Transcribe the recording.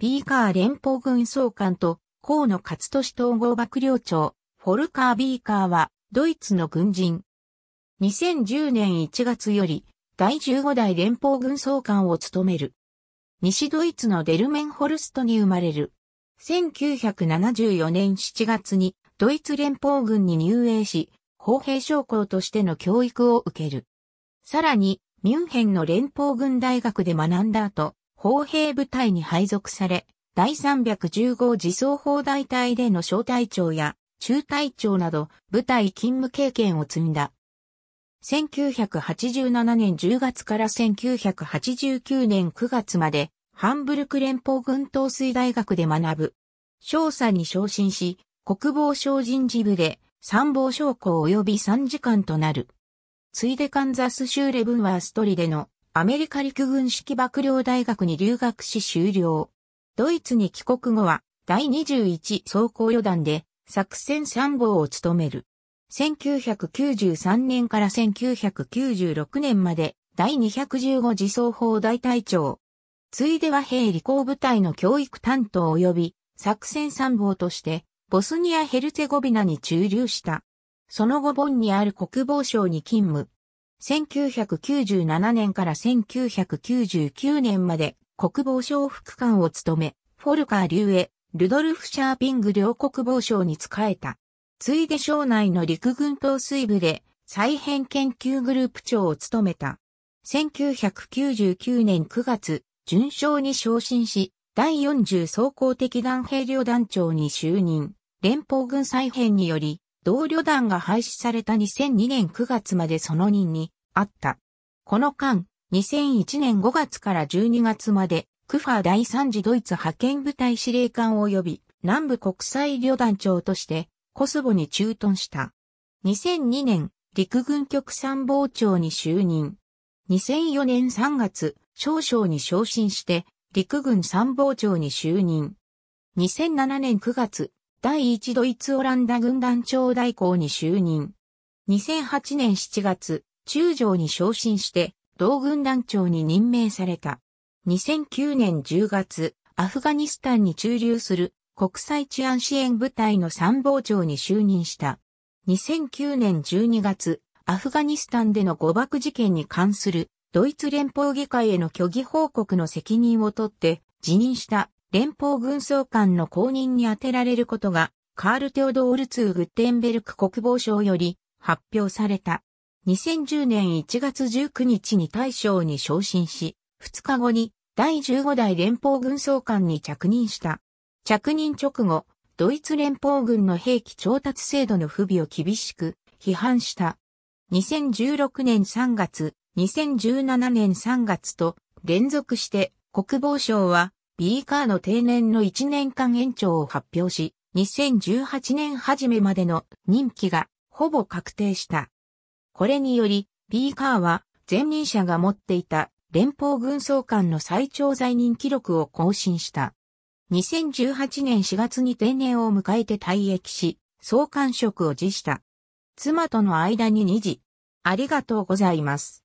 ビーカー連邦軍総監と河野勝利統合幕僚長、フォルカー・ビーカーは、ドイツの軍人。2010年1月より、第15代連邦軍総監を務める。西ドイツのデルメンホルストに生まれる。1974年7月に、ドイツ連邦軍に入営し、公平将校としての教育を受ける。さらに、ミュンヘンの連邦軍大学で学んだ後、砲兵部隊に配属され、第315自走砲大隊での小隊長や中隊長など部隊勤務経験を積んだ。1987年10月から1989年9月までハンブルク連邦軍統帥大学で学ぶ。少佐に昇進し、国防省人事部で参謀将校及び参事官となる。ついでカンザス州レブンワーストリでのアメリカ陸軍式幕僚大学に留学し終了。ドイツに帰国後は、第21装甲旅団で、作戦参謀を務める。1993年から1996年まで、第215自走砲大隊長。ついでは兵理工部隊の教育担当及び作戦参謀としてボスニア・ヘルツェゴビナに駐留した。その後ボンにある国防省に勤務、1997年から1999年まで国防省副官を務め、フォルカーリウエ、ルドルフ・シャーピング両国防省に仕えた。ついで省内の陸軍統帥部で再編研究グループ長を務めた。1999年9月、順将に昇進し、第40装甲的弾兵旅団長に就任、連邦軍再編により、同旅団が廃止された2002年9月までその任にあった。この間、2001年5月から12月まで、クファー第3次ドイツ派遣部隊司令官及び南部国際旅団長としてコスボに駐屯した。2002年、陸軍局参謀長に就任。2004年3月、少将に昇進して、陸軍参謀長に就任。2007年9月、第一ドイツオランダ軍団長代行に就任。2008年7月、中将に昇進して、同軍団長に任命された。2009年10月、アフガニスタンに駐留する国際治安支援部隊の参謀長に就任した。2009年12月、アフガニスタンでの誤爆事件に関するドイツ連邦議会への虚偽報告の責任を取って辞任した連邦軍総監の公認に充てられることが、カール・テオドールツー・グッテンベルク国防省より発表された。2010年1月19日に大将に昇進し、2日後に第15代連邦軍総監に着任した。着任直後、ドイツ連邦軍の兵器調達制度の不備を厳しく批判した。2016年3月、2017年3月と連続して国防省はビーカーの定年の1年間延長を発表し、2018年初めまでの任期がほぼ確定した。これにより、ビーカーは前任者が持っていた連邦軍総監の最長在任記録を更新した。2018年4月に定年を迎えて退役し、総監職を辞した。妻との間に2時。ありがとうございます。